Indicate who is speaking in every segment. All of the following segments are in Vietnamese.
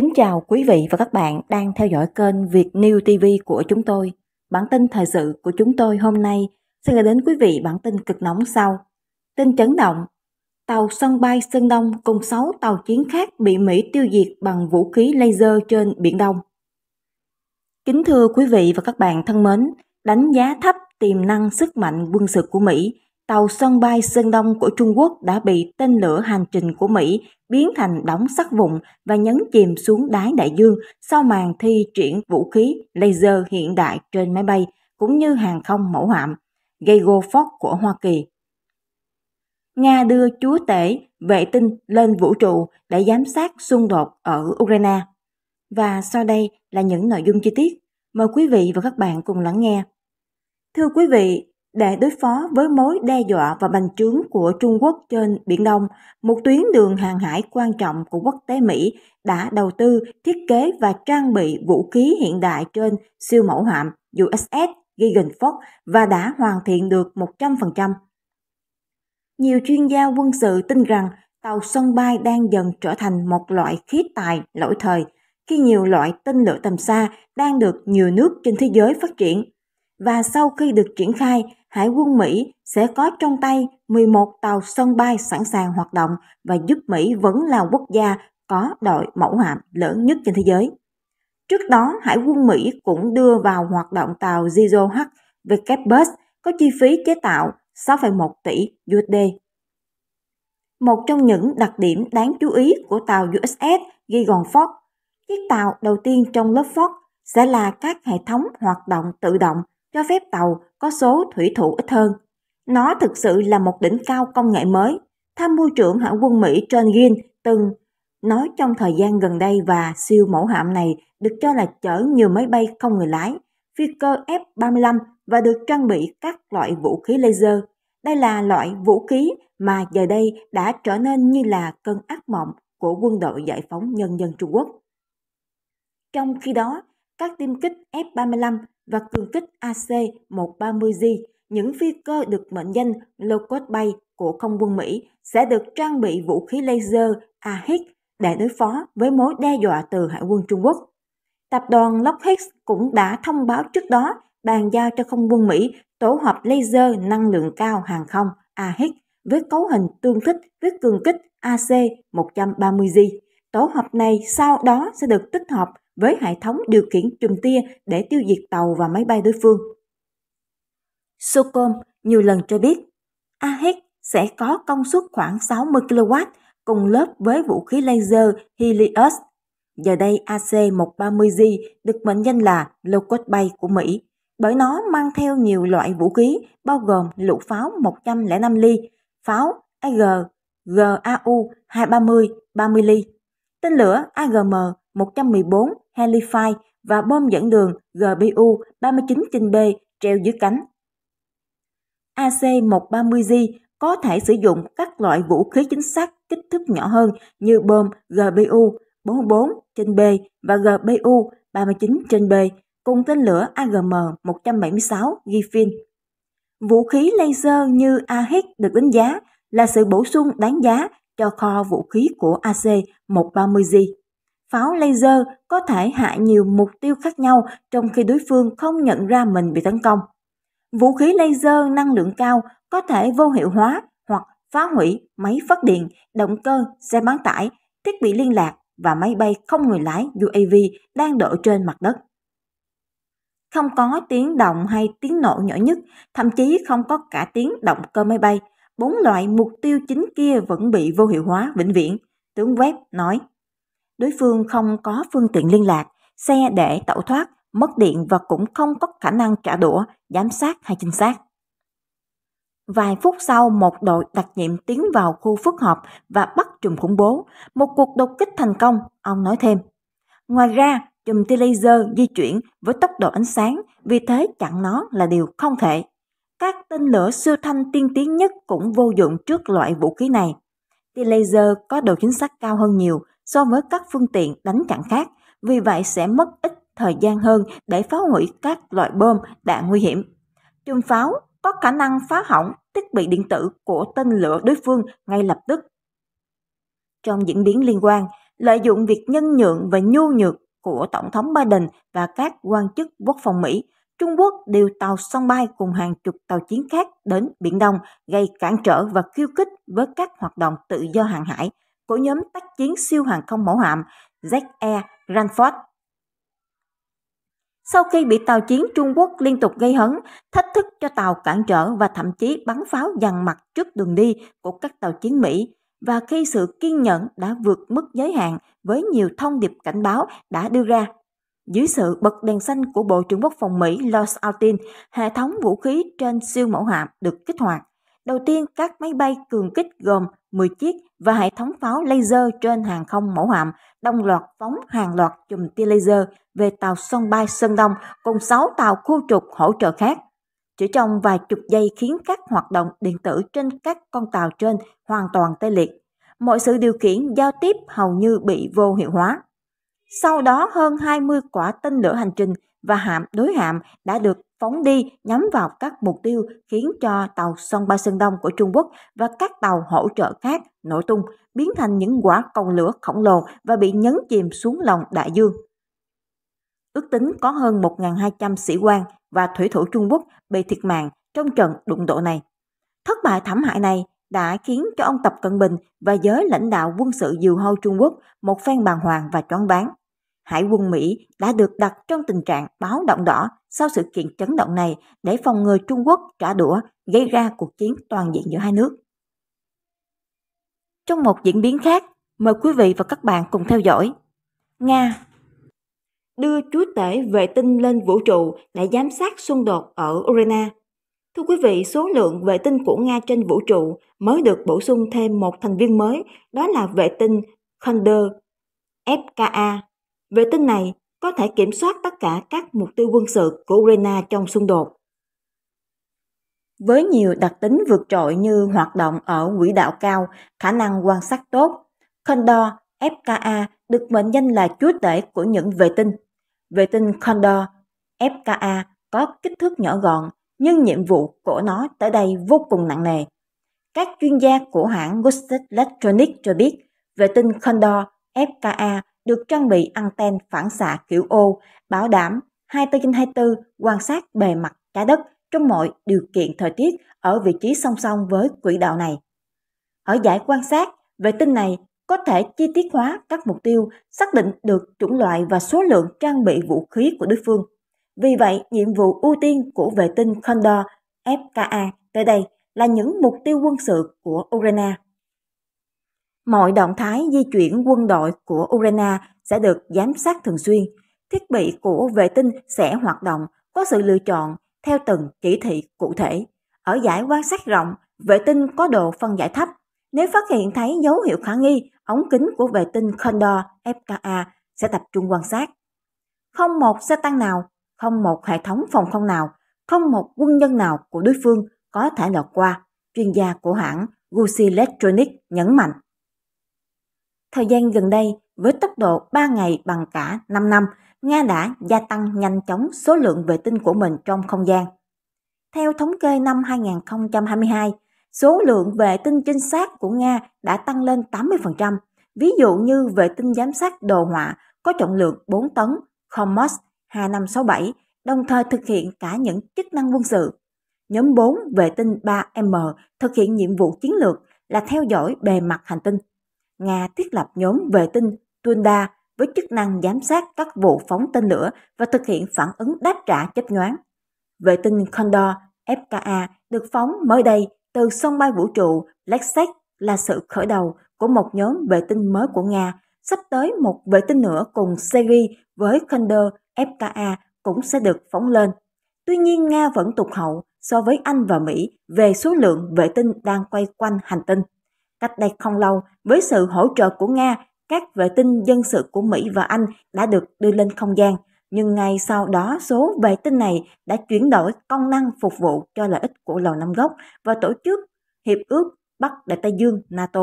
Speaker 1: Kính chào quý vị và các bạn đang theo dõi kênh Việt New TV của chúng tôi. Bản tin thời sự của chúng tôi hôm nay sẽ gửi đến quý vị bản tin cực nóng sau. Tin chấn động, tàu sân bay Sơn Đông cùng 6 tàu chiến khác bị Mỹ tiêu diệt bằng vũ khí laser trên Biển Đông. Kính thưa quý vị và các bạn thân mến, đánh giá thấp tiềm năng sức mạnh quân sự của Mỹ tàu sân bay Sơn Đông của Trung Quốc đã bị tên lửa hành trình của Mỹ biến thành đóng sắt vụn và nhấn chìm xuống đáy đại dương sau màn thi triển vũ khí laser hiện đại trên máy bay cũng như hàng không mẫu hạm, Geico Fox của Hoa Kỳ. Nga đưa chúa tể vệ tinh lên vũ trụ để giám sát xung đột ở Ukraine. Và sau đây là những nội dung chi tiết. Mời quý vị và các bạn cùng lắng nghe. Thưa quý vị, để đối phó với mối đe dọa và bành trướng của Trung Quốc trên Biển Đông, một tuyến đường hàng hải quan trọng của quốc tế Mỹ đã đầu tư, thiết kế và trang bị vũ khí hiện đại trên siêu mẫu hạm USS Gigan và đã hoàn thiện được 100%. Nhiều chuyên gia quân sự tin rằng tàu sân bay đang dần trở thành một loại khí tài lỗi thời khi nhiều loại tên lửa tầm xa đang được nhiều nước trên thế giới phát triển – và sau khi được triển khai, Hải quân Mỹ sẽ có trong tay 11 tàu sân bay sẵn sàng hoạt động và giúp Mỹ vẫn là quốc gia có đội mẫu hạm lớn nhất trên thế giới. Trước đó, Hải quân Mỹ cũng đưa vào hoạt động tàu Zero H Vekbus có chi phí chế tạo 6,1 tỷ USD. Một trong những đặc điểm đáng chú ý của tàu USS Gigon Fox, chiếc tàu đầu tiên trong lớp Ford sẽ là các hệ thống hoạt động tự động cho phép tàu có số thủy thủ ít hơn. Nó thực sự là một đỉnh cao công nghệ mới. Tham mưu trưởng hải quân Mỹ John Ginn từng nói trong thời gian gần đây và siêu mẫu hạm này được cho là chở nhiều máy bay không người lái, phi cơ F-35 và được trang bị các loại vũ khí laser. Đây là loại vũ khí mà giờ đây đã trở nên như là cơn ác mộng của quân đội giải phóng nhân dân Trung Quốc. Trong khi đó, các tiêm kích F-35 và cường kích AC-130J, những phi cơ được mệnh danh low-cost bay của không quân Mỹ sẽ được trang bị vũ khí laser AHIC để đối phó với mối đe dọa từ Hải quân Trung Quốc. Tập đoàn Lockheed cũng đã thông báo trước đó bàn giao cho không quân Mỹ tổ hợp laser năng lượng cao hàng không AHIC với cấu hình tương thích với cường kích AC-130J. Tổ hợp này sau đó sẽ được tích hợp với hệ thống điều khiển chùm tia để tiêu diệt tàu và máy bay đối phương. Socom nhiều lần cho biết AHEC sẽ có công suất khoảng 60 kW cùng lớp với vũ khí laser Helios. Giờ đây AC-130G được mệnh danh là lô cốt bay của Mỹ bởi nó mang theo nhiều loại vũ khí bao gồm lũ pháo 105 ly, pháo AG, GAU 230, 30 ly, tên lửa AGM 114 Helify và bom dẫn đường GBU 39 trên B treo dưới cánh. AC-130G có thể sử dụng các loại vũ khí chính xác kích thước nhỏ hơn như bom GBU 44 trên B và GBU 39 trên B cùng tên lửa AGM-176 Gifin. Vũ khí laser như AHIC được đánh giá là sự bổ sung đáng giá cho kho vũ khí của AC-130G. Pháo laser có thể hạ nhiều mục tiêu khác nhau trong khi đối phương không nhận ra mình bị tấn công. Vũ khí laser năng lượng cao có thể vô hiệu hóa hoặc phá hủy máy phát điện, động cơ, xe bán tải, thiết bị liên lạc và máy bay không người lái UAV đang đổ trên mặt đất. Không có tiếng động hay tiếng nổ nhỏ nhất, thậm chí không có cả tiếng động cơ máy bay. Bốn loại mục tiêu chính kia vẫn bị vô hiệu hóa vĩnh viễn, tướng Webb nói đối phương không có phương tiện liên lạc, xe để tẩu thoát, mất điện và cũng không có khả năng trả đũa, giám sát hay trinh sát. Vài phút sau, một đội đặc nhiệm tiến vào khu phức hợp và bắt trùm khủng bố. Một cuộc đột kích thành công, ông nói thêm. Ngoài ra, chùm tia laser di chuyển với tốc độ ánh sáng, vì thế chặn nó là điều không thể. Các tên lửa siêu thanh tiên tiến nhất cũng vô dụng trước loại vũ khí này. Tia laser có độ chính xác cao hơn nhiều, so với các phương tiện đánh chặn khác, vì vậy sẽ mất ít thời gian hơn để phá hủy các loại bom đạn nguy hiểm. Chùm pháo có khả năng phá hỏng thiết bị điện tử của tên lửa đối phương ngay lập tức. Trong diễn biến liên quan, lợi dụng việc nhân nhượng và nhu nhược của Tổng thống Biden và các quan chức quốc phòng Mỹ, Trung Quốc điều tàu sân bay cùng hàng chục tàu chiến khác đến Biển Đông gây cản trở và khiêu khích với các hoạt động tự do hàng hải, của nhóm tác chiến siêu hàng không mẫu hạm ZE Ranford. Sau khi bị tàu chiến Trung Quốc liên tục gây hấn, thách thức cho tàu cản trở và thậm chí bắn pháo dằn mặt trước đường đi của các tàu chiến Mỹ, và khi sự kiên nhẫn đã vượt mức giới hạn với nhiều thông điệp cảnh báo đã đưa ra. Dưới sự bật đèn xanh của Bộ trưởng Quốc phòng Mỹ Lord Austin, hệ thống vũ khí trên siêu mẫu hạm được kích hoạt. Đầu tiên, các máy bay cường kích gồm 10 chiếc và hệ thống pháo laser trên hàng không mẫu hạm đồng loạt phóng hàng loạt chùm tia laser về tàu sân bay Sơn Đông cùng 6 tàu khu trục hỗ trợ khác. Chỉ trong vài chục giây khiến các hoạt động điện tử trên các con tàu trên hoàn toàn tê liệt. Mọi sự điều khiển giao tiếp hầu như bị vô hiệu hóa. Sau đó hơn 20 quả tên lửa hành trình và hạm đối hạm đã được phóng đi nhắm vào các mục tiêu khiến cho tàu sông Ba Sơn Đông của Trung Quốc và các tàu hỗ trợ khác nổ tung, biến thành những quả cầu lửa khổng lồ và bị nhấn chìm xuống lòng đại dương. Ước tính có hơn 1.200 sĩ quan và thủy thủ Trung Quốc bị thiệt mạng trong trận đụng độ này. Thất bại thảm hại này đã khiến cho ông Tập Cận Bình và giới lãnh đạo quân sự diều hâu Trung Quốc một phen bàng hoàng và choáng váng. Hải quân Mỹ đã được đặt trong tình trạng báo động đỏ sau sự kiện chấn động này để phòng ngừa Trung Quốc trả đũa gây ra cuộc chiến toàn diện giữa hai nước. Trong một diễn biến khác, mời quý vị và các bạn cùng theo dõi. Nga đưa chúa tể vệ tinh lên vũ trụ để giám sát xung đột ở Urena. Thưa quý vị, số lượng vệ tinh của Nga trên vũ trụ mới được bổ sung thêm một thành viên mới, đó là vệ tinh Thunder FKA Vệ tinh này có thể kiểm soát tất cả các mục tiêu quân sự của Ukraine trong xung đột. Với nhiều đặc tính vượt trội như hoạt động ở quỹ đạo cao, khả năng quan sát tốt, Condor FKA được mệnh danh là chúa tể của những vệ tinh. Vệ tinh Condor FKA có kích thước nhỏ gọn, nhưng nhiệm vụ của nó tới đây vô cùng nặng nề. Các chuyên gia của hãng Gustet Electronics cho biết, vệ tinh Condor FKA được trang bị anten phản xạ kiểu ô, bảo đảm 24 trên 24 quan sát bề mặt trái đất trong mọi điều kiện thời tiết ở vị trí song song với quỹ đạo này. Ở giải quan sát, vệ tinh này có thể chi tiết hóa các mục tiêu, xác định được chủng loại và số lượng trang bị vũ khí của đối phương. Vì vậy, nhiệm vụ ưu tiên của vệ tinh Condor FKA tới đây là những mục tiêu quân sự của Ukraine. Mọi động thái di chuyển quân đội của Ukraine sẽ được giám sát thường xuyên. Thiết bị của vệ tinh sẽ hoạt động, có sự lựa chọn theo từng chỉ thị cụ thể. Ở giải quan sát rộng, vệ tinh có độ phân giải thấp. Nếu phát hiện thấy dấu hiệu khả nghi, ống kính của vệ tinh Condor FKA sẽ tập trung quan sát. Không một xe tăng nào, không một hệ thống phòng không nào, không một quân nhân nào của đối phương có thể lọt qua, chuyên gia của hãng Gucci Electronics nhấn mạnh. Thời gian gần đây, với tốc độ 3 ngày bằng cả 5 năm, Nga đã gia tăng nhanh chóng số lượng vệ tinh của mình trong không gian. Theo thống kê năm 2022, số lượng vệ tinh trinh sát của Nga đã tăng lên 80%, ví dụ như vệ tinh giám sát đồ họa có trọng lượng 4 tấn Komos 2567, đồng thời thực hiện cả những chức năng quân sự. Nhóm 4 vệ tinh 3M thực hiện nhiệm vụ chiến lược là theo dõi bề mặt hành tinh. Nga thiết lập nhóm vệ tinh Tunda với chức năng giám sát các vụ phóng tên lửa và thực hiện phản ứng đáp trả chớp nhoáng. Vệ tinh Condor FKA được phóng mới đây từ sân bay vũ trụ Lexec là sự khởi đầu của một nhóm vệ tinh mới của Nga. Sắp tới một vệ tinh nữa cùng Seri với Condor FKA cũng sẽ được phóng lên. Tuy nhiên Nga vẫn tụt hậu so với Anh và Mỹ về số lượng vệ tinh đang quay quanh hành tinh. Cách đây không lâu, với sự hỗ trợ của Nga, các vệ tinh dân sự của Mỹ và Anh đã được đưa lên không gian, nhưng ngay sau đó số vệ tinh này đã chuyển đổi công năng phục vụ cho lợi ích của Lầu Năm Góc và tổ chức Hiệp ước Bắc Đại Tây Dương NATO.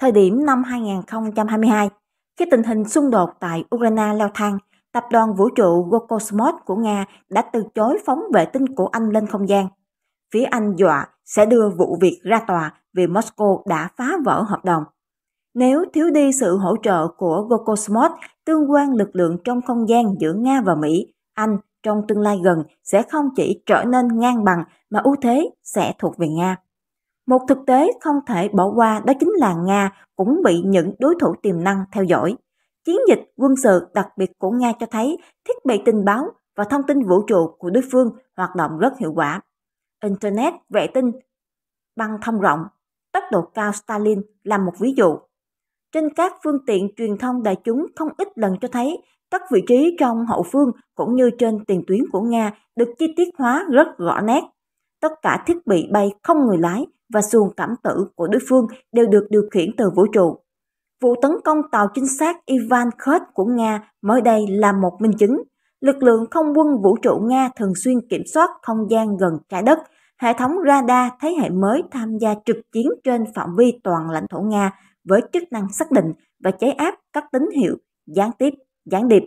Speaker 1: Thời điểm năm 2022, khi tình hình xung đột tại Ukraine leo thang, tập đoàn vũ trụ Rokosmos của Nga đã từ chối phóng vệ tinh của Anh lên không gian. Phía Anh dọa sẽ đưa vụ việc ra tòa vì Moscow đã phá vỡ hợp đồng. Nếu thiếu đi sự hỗ trợ của Gokosmos, tương quan lực lượng trong không gian giữa Nga và Mỹ, Anh trong tương lai gần sẽ không chỉ trở nên ngang bằng mà ưu thế sẽ thuộc về Nga. Một thực tế không thể bỏ qua đó chính là Nga cũng bị những đối thủ tiềm năng theo dõi. Chiến dịch quân sự đặc biệt của Nga cho thấy thiết bị tình báo và thông tin vũ trụ của đối phương hoạt động rất hiệu quả. Internet, vệ tinh, băng thông rộng tốc độ cao Stalin là một ví dụ. Trên các phương tiện truyền thông đại chúng không ít lần cho thấy các vị trí trong hậu phương cũng như trên tiền tuyến của Nga được chi tiết hóa rất rõ nét. Tất cả thiết bị bay không người lái và xuồng cảm tử của đối phương đều được điều khiển từ vũ trụ. Vụ tấn công tàu chính xác Ivan Khớt của Nga mới đây là một minh chứng. Lực lượng không quân vũ trụ Nga thường xuyên kiểm soát không gian gần trái đất hệ thống radar thế hệ mới tham gia trực chiến trên phạm vi toàn lãnh thổ Nga với chức năng xác định và chế áp các tín hiệu gián tiếp, gián điệp.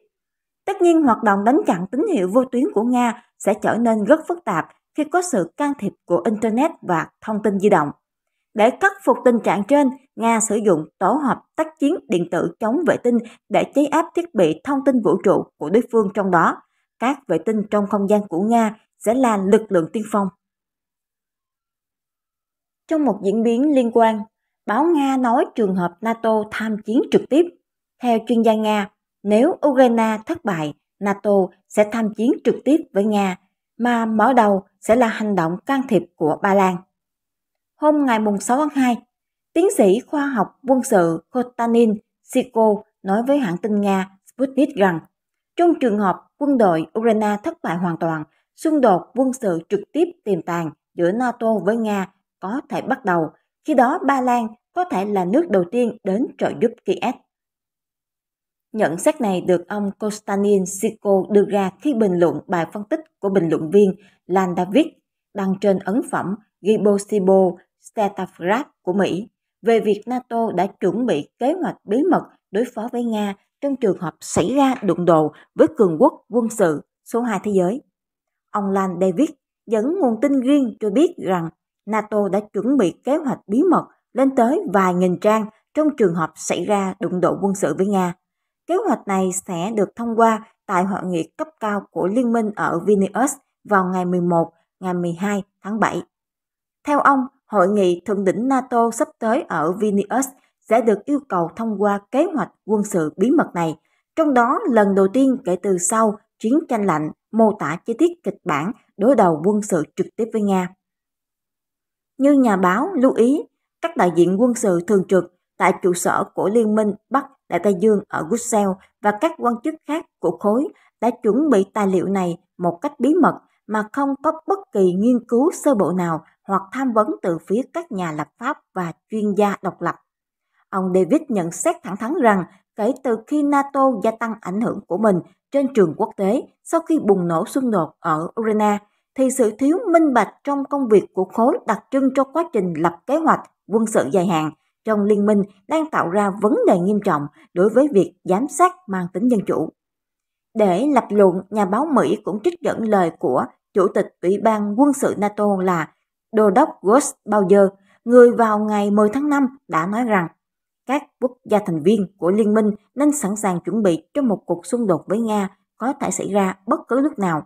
Speaker 1: Tất nhiên hoạt động đánh chặn tín hiệu vô tuyến của Nga sẽ trở nên rất phức tạp khi có sự can thiệp của Internet và thông tin di động. Để khắc phục tình trạng trên, Nga sử dụng tổ hợp tác chiến điện tử chống vệ tinh để chế áp thiết bị thông tin vũ trụ của đối phương trong đó. Các vệ tinh trong không gian của Nga sẽ là lực lượng tiên phong trong một diễn biến liên quan, báo Nga nói trường hợp NATO tham chiến trực tiếp. Theo chuyên gia Nga, nếu Ukraine thất bại, NATO sẽ tham chiến trực tiếp với Nga, mà mở đầu sẽ là hành động can thiệp của Ba Lan. Hôm ngày 6 tháng 2, tiến sĩ khoa học quân sự Kotanin Siko nói với hãng tin Nga Sputnik rằng trong trường hợp quân đội Ukraine thất bại hoàn toàn, xung đột quân sự trực tiếp tiềm tàng giữa NATO với Nga có thể bắt đầu, khi đó Ba Lan có thể là nước đầu tiên đến trợ giúp Kiev. Nhận xét này được ông Konstantin Siko đưa ra khi bình luận bài phân tích của bình luận viên Lan David đăng trên ấn phẩm Gibosibo Statafrap của Mỹ về việc NATO đã chuẩn bị kế hoạch bí mật đối phó với Nga trong trường hợp xảy ra đụng độ với cường quốc quân sự số 2 thế giới. Ông Lan David dẫn nguồn tin riêng cho biết rằng NATO đã chuẩn bị kế hoạch bí mật lên tới vài nghìn trang trong trường hợp xảy ra đụng độ quân sự với Nga. Kế hoạch này sẽ được thông qua tại hội nghị cấp cao của Liên minh ở Vilnius vào ngày 11, ngày 12 tháng 7. Theo ông, hội nghị thượng đỉnh NATO sắp tới ở Vilnius sẽ được yêu cầu thông qua kế hoạch quân sự bí mật này, trong đó lần đầu tiên kể từ sau chiến tranh lạnh mô tả chi tiết kịch bản đối đầu quân sự trực tiếp với Nga. Như nhà báo lưu ý, các đại diện quân sự thường trực tại trụ sở của Liên minh Bắc Đại Tây Dương ở Brussels và các quan chức khác của khối đã chuẩn bị tài liệu này một cách bí mật mà không có bất kỳ nghiên cứu sơ bộ nào hoặc tham vấn từ phía các nhà lập pháp và chuyên gia độc lập. Ông David nhận xét thẳng thắn rằng kể từ khi NATO gia tăng ảnh hưởng của mình trên trường quốc tế sau khi bùng nổ xung đột ở Ukraine, thì sự thiếu minh bạch trong công việc của khối đặc trưng cho quá trình lập kế hoạch quân sự dài hạn trong liên minh đang tạo ra vấn đề nghiêm trọng đối với việc giám sát mang tính dân chủ. Để lập luận, nhà báo Mỹ cũng trích dẫn lời của Chủ tịch Ủy ban quân sự NATO là Đô đốc Gus Bauer, người vào ngày 10 tháng 5 đã nói rằng các quốc gia thành viên của liên minh nên sẵn sàng chuẩn bị cho một cuộc xung đột với Nga có thể xảy ra bất cứ lúc nào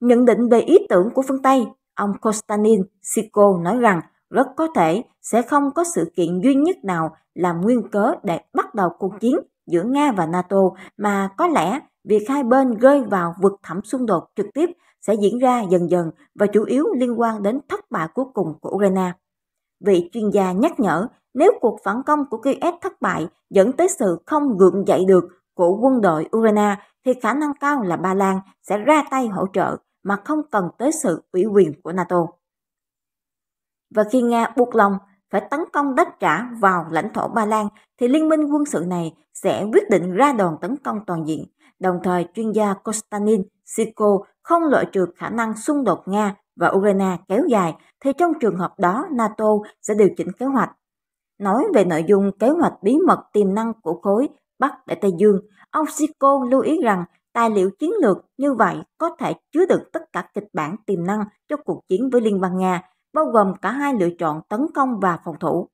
Speaker 1: Nhận định về ý tưởng của phương Tây, ông Konstantin Siko nói rằng rất có thể sẽ không có sự kiện duy nhất nào làm nguyên cớ để bắt đầu cuộc chiến giữa Nga và NATO mà có lẽ việc hai bên rơi vào vực thẳm xung đột trực tiếp sẽ diễn ra dần dần và chủ yếu liên quan đến thất bại cuối cùng của Ukraine. Vị chuyên gia nhắc nhở nếu cuộc phản công của Kiev thất bại dẫn tới sự không gượng dậy được của quân đội Ukraine thì khả năng cao là Ba Lan sẽ ra tay hỗ trợ mà không cần tới sự ủy quyền của NATO. Và khi Nga buộc lòng phải tấn công đất trả vào lãnh thổ Ba Lan thì liên minh quân sự này sẽ quyết định ra đòn tấn công toàn diện. Đồng thời, chuyên gia Konstantin Siko không loại trừ khả năng xung đột Nga và Ukraine kéo dài thì trong trường hợp đó NATO sẽ điều chỉnh kế hoạch. Nói về nội dung kế hoạch bí mật tiềm năng của khối Bắc Đại Tây Dương, ông Siko lưu ý rằng Tài liệu chiến lược như vậy có thể chứa đựng tất cả kịch bản tiềm năng cho cuộc chiến với Liên bang Nga, bao gồm cả hai lựa chọn tấn công và phòng thủ.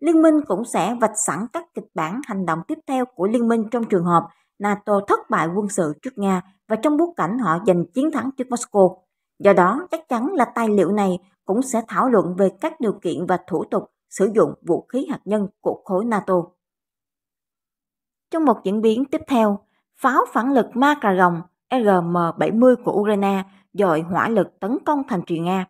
Speaker 1: Liên minh cũng sẽ vạch sẵn các kịch bản hành động tiếp theo của liên minh trong trường hợp NATO thất bại quân sự trước Nga và trong bối cảnh họ giành chiến thắng trước Moscow. Do đó, chắc chắn là tài liệu này cũng sẽ thảo luận về các điều kiện và thủ tục sử dụng vũ khí hạt nhân của khối NATO. Trong một diễn biến tiếp theo, Pháo phản lực Makarov RM-70 của Ukraine dội hỏa lực tấn công thành trì Nga.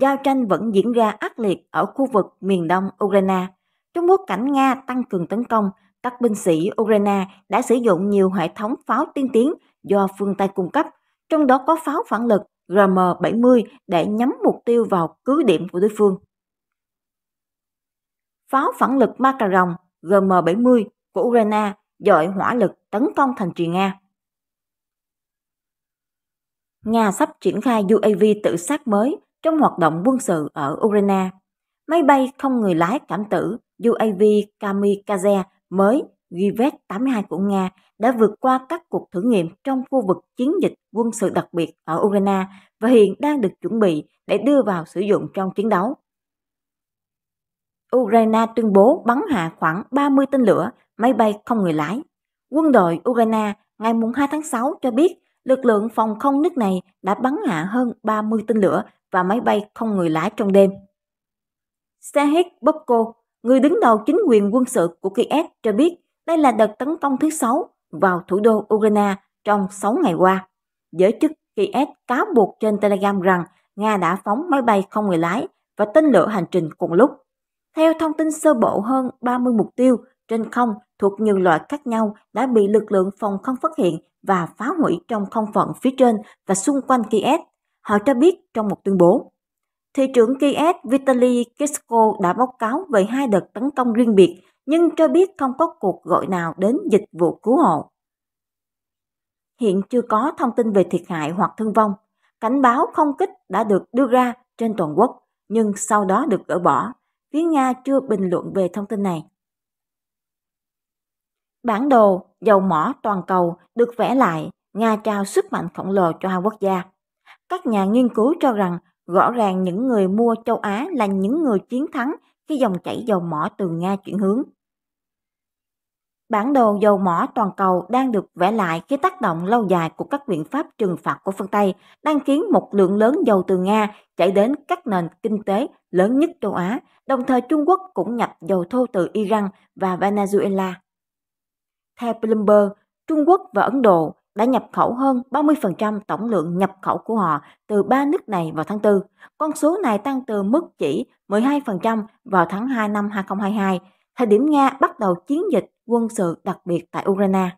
Speaker 1: Giao tranh vẫn diễn ra ác liệt ở khu vực miền đông Ukraine. Trong bối cảnh Nga tăng cường tấn công, các binh sĩ Ukraine đã sử dụng nhiều hệ thống pháo tiên tiến do phương Tây cung cấp, trong đó có pháo phản lực RM-70 để nhắm mục tiêu vào cứ điểm của đối phương. Pháo phản lực Makarov rm 70 của Ukraine dội hỏa lực tấn công thành trì Nga. Nga sắp triển khai UAV tự sát mới trong hoạt động quân sự ở Ukraine. Máy bay không người lái cảm tử UAV Kamikaze mới Givet-82 e của Nga đã vượt qua các cuộc thử nghiệm trong khu vực chiến dịch quân sự đặc biệt ở Ukraine và hiện đang được chuẩn bị để đưa vào sử dụng trong chiến đấu. Ukraine tuyên bố bắn hạ khoảng 30 tên lửa máy bay không người lái. Quân đội Ukraine ngày 2 tháng 6 cho biết lực lượng phòng không nước này đã bắn hạ hơn 30 tên lửa và máy bay không người lái trong đêm. Sahik Bobko, người đứng đầu chính quyền quân sự của Kiev cho biết đây là đợt tấn công thứ 6 vào thủ đô Ukraine trong 6 ngày qua. Giới chức Kiev cáo buộc trên Telegram rằng Nga đã phóng máy bay không người lái và tên lửa hành trình cùng lúc. Theo thông tin sơ bộ hơn 30 mục tiêu trên không thuộc nhiều loại khác nhau đã bị lực lượng phòng không phát hiện và phá hủy trong không phận phía trên và xung quanh Kiev, họ cho biết trong một tuyên bố. Thị trưởng Kiev Vitaly Klitschko đã báo cáo về hai đợt tấn công riêng biệt nhưng cho biết không có cuộc gọi nào đến dịch vụ cứu hộ. Hiện chưa có thông tin về thiệt hại hoặc thương vong. Cảnh báo không kích đã được đưa ra trên toàn quốc nhưng sau đó được gỡ bỏ. Phía Nga chưa bình luận về thông tin này. Bản đồ dầu mỏ toàn cầu được vẽ lại, Nga trao sức mạnh khổng lồ cho hai quốc gia. Các nhà nghiên cứu cho rằng rõ ràng những người mua châu Á là những người chiến thắng khi dòng chảy dầu mỏ từ Nga chuyển hướng. Bản đồ dầu mỏ toàn cầu đang được vẽ lại khi tác động lâu dài của các biện pháp trừng phạt của phương Tây đang khiến một lượng lớn dầu từ Nga chảy đến các nền kinh tế lớn nhất châu Á, đồng thời Trung Quốc cũng nhập dầu thô từ Iran và Venezuela. Theo Bloomberg, Trung Quốc và Ấn Độ đã nhập khẩu hơn 30% tổng lượng nhập khẩu của họ từ ba nước này vào tháng 4. Con số này tăng từ mức chỉ 12% vào tháng 2 năm 2022, thời điểm Nga bắt đầu chiến dịch quân sự đặc biệt tại Ukraine.